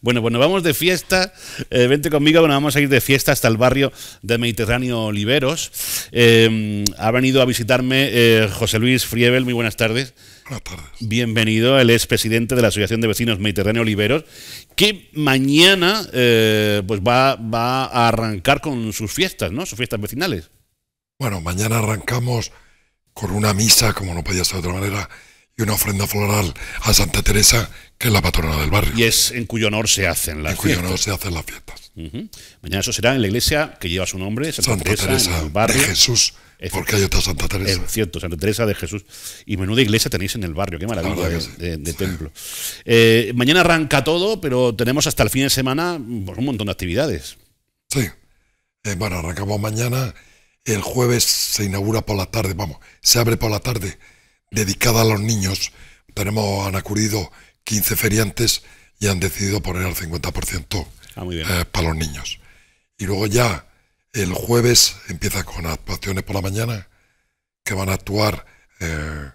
Bueno, bueno, vamos de fiesta. Eh, vente conmigo, bueno, vamos a ir de fiesta hasta el barrio de Mediterráneo Oliveros. Em, ha venido a visitarme eh, José Luis Friebel, Muy buenas tardes. Buenas tardes. Bienvenido, él es presidente de la Asociación de Vecinos Mediterráneo Oliveros, que mañana eh, pues va, va a arrancar con sus fiestas, ¿no? Sus fiestas vecinales. Bueno, mañana arrancamos con una misa, como no podía ser de otra manera, y una ofrenda floral a Santa Teresa, que es la patrona del barrio. Y es en cuyo honor se hacen las fiestas. En cuyo honor se hacen las fiestas. Mañana eso será en la iglesia que lleva su nombre, Santa, Teresa, barrio. de Jesús. porque hay otra Santa Teresa. Es cierto, Santa Teresa de Jesús. Y menuda iglesia tenéis en el barrio, qué maravilla de, templo. Eh, mañana arranca todo, pero tenemos hasta el fin de semana pues, un montón de actividades. Sí. Eh, bueno, arrancamos mañana. El jueves se inaugura por la tarde, vamos, se abre por la tarde dedicada a los niños, tenemos, han acudido 15 feriantes y han decidido poner el 50% para los niños. Y luego ya el jueves empieza con actuaciones por la mañana, que van a actuar eh,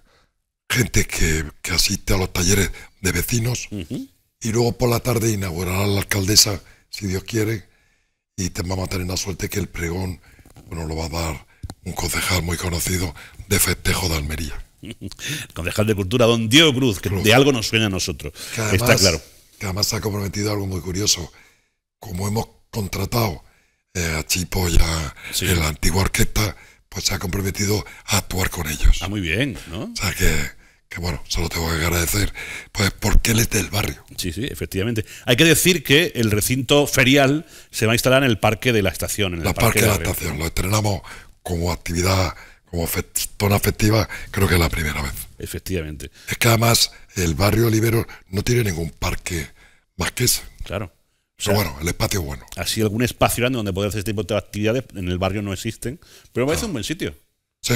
gente que, asiste a los talleres de vecinos. Y luego por la tarde inaugurará la alcaldesa, si Dios quiere, y te vamos a tener la suerte que el pregón bueno, lo va a dar un concejal muy conocido de festejo de Almería. El concejal de Cultura, don Diego Cruz, que de algo nos suena a nosotros. Está claro. Que además se ha comprometido algo muy curioso. Como hemos contratado eh, a Chipo y en la antigua orquesta, pues se ha comprometido a actuar con ellos. Ah, muy bien, ¿no? O sea que, que bueno, solo tengo que agradecer, pues porque él es del barrio. Sí, sí, efectivamente. Hay que decir que el recinto ferial se va a instalar en el Parque de la Estación. En el la Parque, Parque de la Estación, lo estrenamos como actividad como zona afectiva, creo que es la primera vez. Efectivamente. Es que además el barrio Olivero no tiene ningún parque más que ese. Claro. bueno, el espacio es bueno. Así algún espacio grande donde poder hacer este tipo de actividades en el barrio no existen, pero parece ah. un buen sitio. Sí,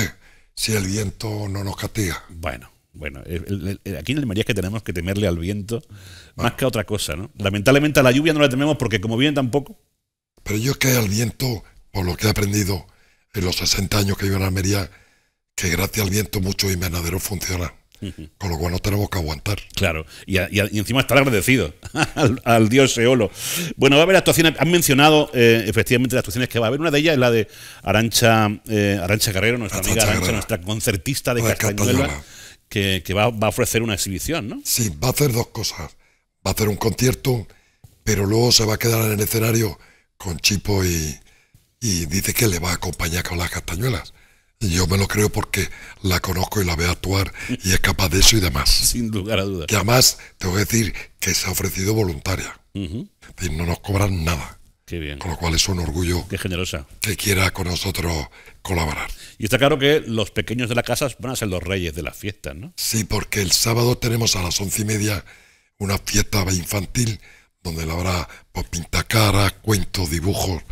si el viento no nos castiga. Bueno, bueno, aquí en el, aquí en es que tenemos que temerle al viento ah. más que a otra cosa, ¿no? Lamentablemente a la lluvia no la tememos porque como viene tampoco. Pero yo es que al viento, por lo que he aprendido, en los 60 años que vivo en Almería, que gracias al viento mucho y menadero funciona, Con lo cual no tenemos que aguantar. Claro, y, encima estar agradecido al, dios Seolo. Bueno, va a haber actuaciones, han mencionado eh, efectivamente las actuaciones que va a haber. Una de ellas es la de Arancha, eh, Arancha Carrero, nuestra amiga Arancha, nuestra concertista de, que, va, va, a ofrecer una exhibición, ¿no? Sí, va a hacer dos cosas. Va a hacer un concierto, pero luego se va a quedar en el escenario con Chipo y, y dice que le va a acompañar con las castañuelas. Y yo me lo creo porque la conozco y la veo actuar y es capaz de eso y demás. Sin lugar a dudas. Que además, tengo que decir que se ha ofrecido voluntaria. es no nos cobran nada. Qué bien. Con lo cual es un orgullo. Qué generosa. Que quiera con nosotros colaborar. Y está claro que los pequeños de la casa van a ser los reyes de las fiestas, ¿no? Sí, porque el sábado tenemos a las once y media una fiesta infantil donde habrá pues, pintacaras, cuentos, dibujos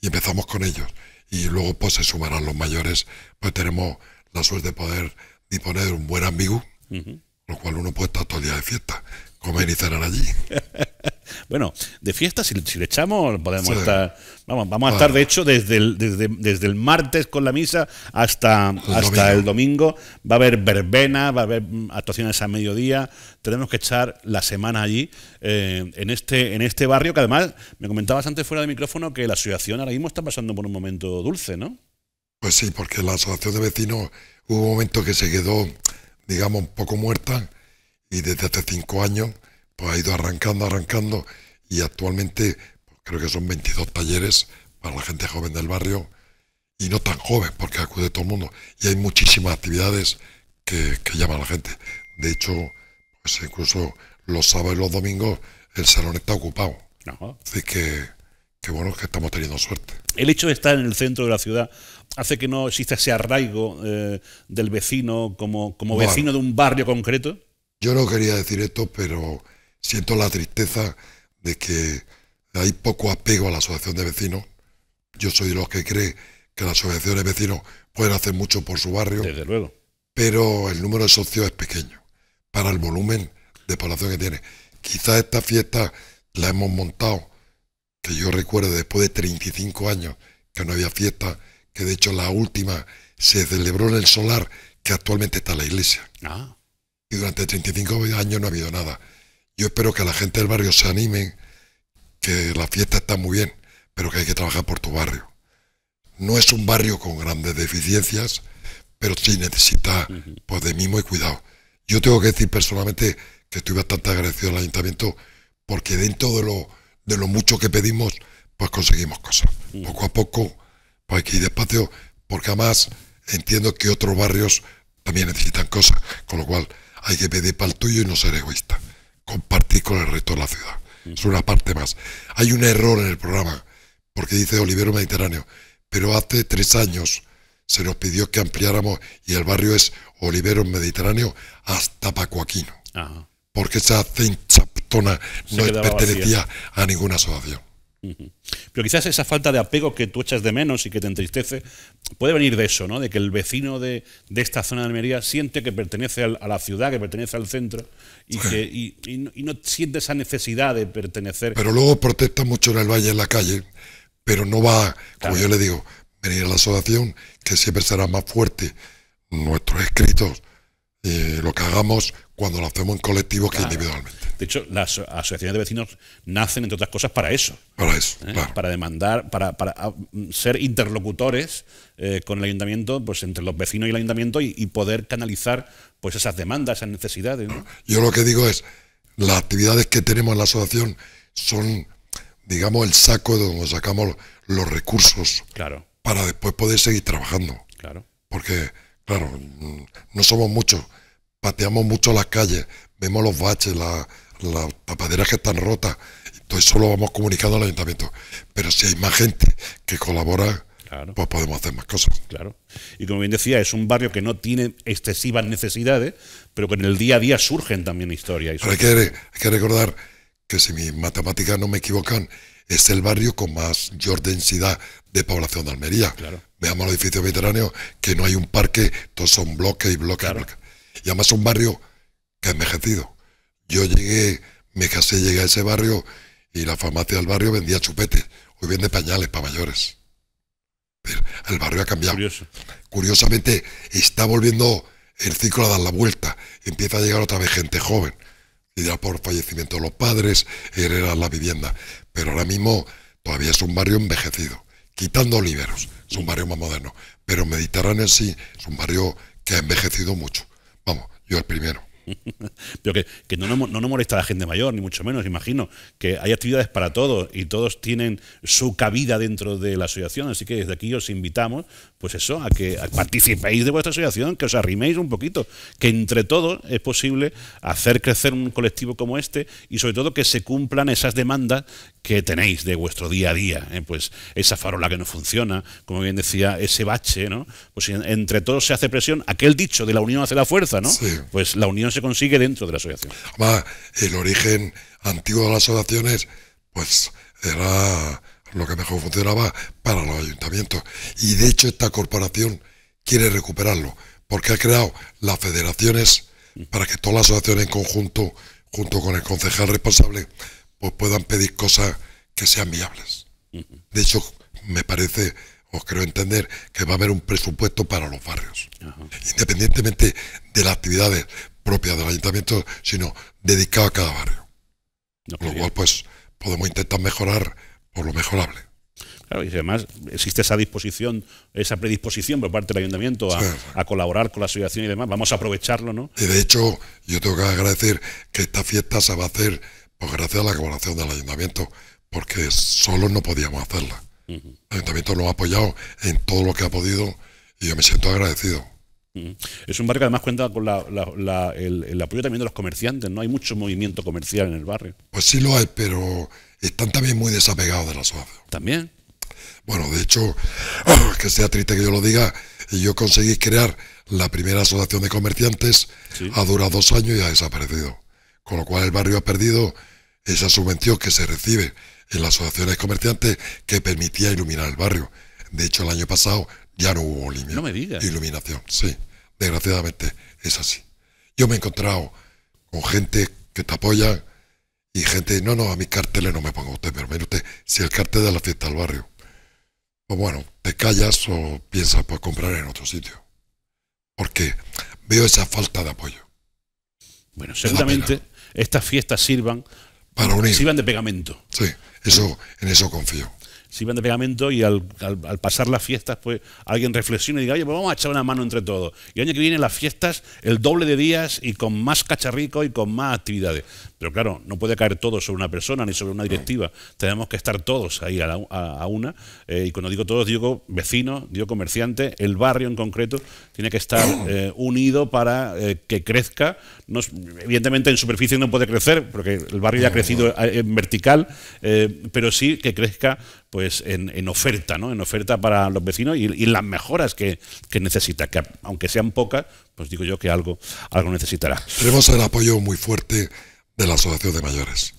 y empezamos con ellos. Y luego pues se sumarán los mayores, pues tenemos la suerte de poder disponer de un buen amigo, lo cual uno puede estar todo el día de fiesta, comer y allí. Bueno, de fiesta, si, le echamos, podemos estar. Vamos, a estar, de hecho, desde el, desde, el martes con la misa hasta, el domingo. domingo. Va a haber verbena, va a haber mm, actuaciones a mediodía. Tenemos que echar la semana allí, eh, en, este, en este barrio, que además me comentabas antes fuera de micrófono que la asociación ahora mismo está pasando por un momento dulce, ¿no? Pues sí, porque la asociación de vecinos hubo un momento que se quedó, digamos, un poco muerta y desde hace cinco años pues ha ido arrancando, arrancando y actualmente pues, creo que son 22 talleres para la gente joven del barrio y no tan joven porque acude todo el mundo y hay muchísimas actividades que, que llaman a la gente. De hecho, pues, incluso los sábados y los domingos el salón está ocupado. Así que, qué bueno, que estamos teniendo suerte. El hecho de estar en el centro de la ciudad hace que no exista ese arraigo eh, del vecino como, como vecino de un barrio concreto. Yo no quería decir esto, pero siento la tristeza de que hay poco apego a la asociación de vecinos. Yo soy de los que cree que las asociaciones de vecinos pueden hacer mucho por su barrio. Desde luego. Pero el número de socios es pequeño para el volumen de población que tiene. Quizás esta fiesta la hemos montado, que yo recuerdo después de 35 años que no había fiesta, que de hecho la última se celebró en el solar que actualmente está en la iglesia. Ah. Y durante 35 años no ha habido nada. Yo espero que la gente del barrio se anime, que la fiesta está muy bien, pero que hay que trabajar por tu barrio. No es un barrio con grandes deficiencias, pero sí necesita pues, de mimo y cuidado. Yo tengo que decir personalmente que estoy bastante agradecido al ayuntamiento porque dentro de lo, de lo mucho que pedimos, pues conseguimos cosas. Poco a poco, pues hay que ir despacio, porque además entiendo que otros barrios también necesitan cosas, con lo cual hay que pedir para el tuyo y no ser egoísta compartir con el resto de la ciudad. Es una parte más. Hay un error en el programa, porque dice Olivero Mediterráneo, pero hace tres años se nos pidió que ampliáramos y el barrio es Olivero Mediterráneo hasta Pacoaquino. Porque esa zona no pertenecía a ninguna asociación. Pero quizás esa falta de apego que tú echas de menos y que te entristece puede venir de eso, ¿no? De que el vecino de, esta zona de Almería siente que pertenece a la ciudad, que pertenece al centro y, que, no, siente esa necesidad de pertenecer. Pero luego protesta mucho en el valle, en la calle, pero no va, como yo le digo, venir a la asociación, que siempre será más fuerte nuestros escritos, eh, lo que hagamos cuando lo hacemos en colectivo que individualmente. De hecho, las asociaciones de vecinos nacen, entre otras cosas, para eso. Para eso, ¿Eh? Para demandar, para, ah, ser interlocutores eh, con el ayuntamiento, pues entre los vecinos y el ayuntamiento y, poder canalizar pues esas demandas, esas necesidades. Yo lo que digo es, las actividades que tenemos en la asociación son, digamos, el saco de donde sacamos los recursos claro. para después poder seguir trabajando. Claro. Porque, claro, mm, no somos muchos pateamos mucho las calles, vemos los baches, las tapaderas que están rotas, entonces solo vamos comunicando al ayuntamiento. Pero si hay más gente que colabora, pues podemos hacer más cosas. Claro. Y como bien decía, es un barrio que no tiene excesivas necesidades, pero que en el día a día surgen también historias. hay que, recordar que si mis matemáticas no me equivocan, es el barrio con mayor densidad de población de Almería. Veamos los edificios veteranos, que no hay un parque, todos son bloques y bloques. Y bloques. Y además es un barrio que ha envejecido. Yo llegué, me casé, llegué a ese barrio y la farmacia del barrio vendía chupetes. Hoy vende pañales para mayores. El barrio ha cambiado. Curiosamente, está volviendo el ciclo a dar la vuelta. Empieza a llegar otra vez gente joven. Y ya por fallecimiento de los padres, heredan la vivienda. Pero ahora mismo todavía es un barrio envejecido. Quitando Oliveros, es un barrio más moderno. Pero Mediterráneo sí es un barrio que ha envejecido mucho. Vamos, yo el primero. Pero que, no, no, molesta a la gente mayor, ni mucho menos, imagino, que hay actividades para todos y todos tienen su cabida dentro de la asociación, así que desde aquí os invitamos, pues eso, a que participéis de vuestra asociación, que os arriméis un poquito, que entre todos es posible hacer crecer un colectivo como este y sobre todo que se cumplan esas demandas que tenéis de vuestro día a día, ¿eh? pues esa farola que no funciona, como bien decía, ese bache, ¿no? Pues entre todos se hace presión, aquel dicho de la unión hace la fuerza, ¿no? Pues la unión se consigue dentro de la asociación. Además, el origen antiguo de las asociaciones, pues era lo que mejor funcionaba para los ayuntamientos. Y de hecho esta corporación quiere recuperarlo, porque ha creado las federaciones para que todas las asociaciones en conjunto, junto con el concejal responsable, pues puedan pedir cosas que sean viables. De hecho, me parece os creo entender que va a haber un presupuesto para los barrios, independientemente de las actividades propias del ayuntamiento, sino dedicado a cada barrio. lo cual, pues, podemos intentar mejorar por lo mejorable. Claro, y además existe esa disposición, esa predisposición por parte del ayuntamiento a, colaborar con la asociación y demás. Vamos a aprovecharlo, ¿no? Y de hecho, yo tengo que agradecer que esta fiesta se va a hacer, pues gracias a la colaboración del ayuntamiento, porque solo no podíamos hacerla. El ayuntamiento lo ha apoyado en todo lo que ha podido y yo me siento agradecido. Es un barrio que además cuenta con el, apoyo también de los comerciantes, ¿no? Hay mucho movimiento comercial en el barrio. Pues sí lo hay, pero están también muy desapegados de la asociación También. Bueno, de hecho, oh, que sea triste que yo lo diga, yo conseguí crear la primera asociación de comerciantes, ha durado dos años y ha desaparecido. Con lo cual el barrio ha perdido esa subvención que se recibe en las asociaciones comerciantes que permitía iluminar el barrio. De hecho, el año pasado ya no hubo no me digas. iluminación. Sí, desgraciadamente es así. Yo me he encontrado con gente que te apoya y gente, no, no, a mi carteles no me pongo usted, pero mire usted, si el cartel da la fiesta al barrio, pues bueno, te callas o piensas por pues, comprar en otro sitio. Porque veo esa falta de apoyo. Bueno, seguramente estas fiestas sirvan para unir. Se iban de pegamento. Sí, eso, en eso confío sirven de pegamento y al, pasar las fiestas, pues alguien reflexiona y diga, oye, pues vamos a echar una mano entre todos. Y año que viene las fiestas, el doble de días y con más cacharrico y con más actividades. Pero claro, no puede caer todo sobre una persona ni sobre una directiva. Tenemos que estar todos ahí a, una. Eh, y cuando digo todos, digo vecinos, digo comerciantes, el barrio en concreto tiene que estar eh, unido para eh, que crezca. No, evidentemente en superficie no puede crecer, porque el barrio ya ha crecido en vertical, pero sí que crezca pues en, en, oferta, ¿no? En oferta para los vecinos y, las mejoras que, necesita, que aunque sean pocas, pues digo yo que algo, algo necesitará. Tenemos el apoyo muy fuerte de la Asociación de Mayores.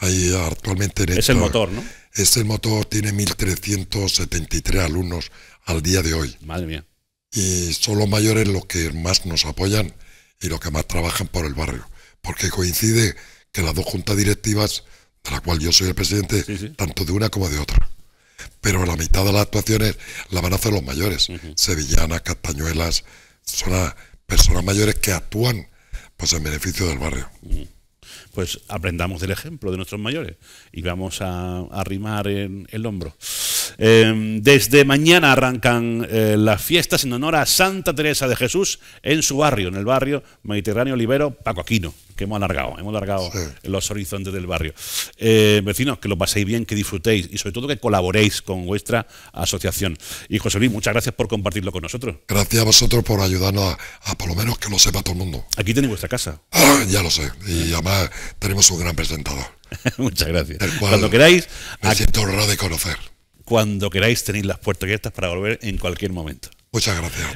Ahí actualmente... En es el motor, ¿no? Es el motor, tiene 1.373 alumnos al día de hoy. Madre mía. Y son los mayores los que más nos apoyan y los que más trabajan por el barrio. Porque coincide que las dos juntas directivas la cual yo soy el presidente, tanto de una como de otra. Pero la mitad de las actuaciones la van a hacer los mayores, sevillanas, castañuelas, son personas mayores que actúan pues en beneficio del barrio. Pues aprendamos del ejemplo de nuestros mayores y vamos a arrimar en el hombro. Em, desde mañana arrancan eh, las fiestas en honor a Santa Teresa de Jesús en su barrio, en el barrio Mediterráneo Libero Paco Aquino, que hemos alargado, hemos alargado los horizontes del barrio. Eh, vecinos, que lo paséis bien, que disfrutéis y sobre todo que colaboréis con vuestra asociación. Y José Luis, muchas gracias por compartirlo con nosotros. Gracias a vosotros por ayudarnos a, por lo menos que lo sepa todo el mundo. Aquí tenéis vuestra casa. Ah, ya lo sé. Y además tenemos un gran presentador. muchas gracias. Cuando queráis. Me siento honrado de conocer cuando queráis tenéis las puertas abiertas para volver en cualquier momento. Muchas gracias.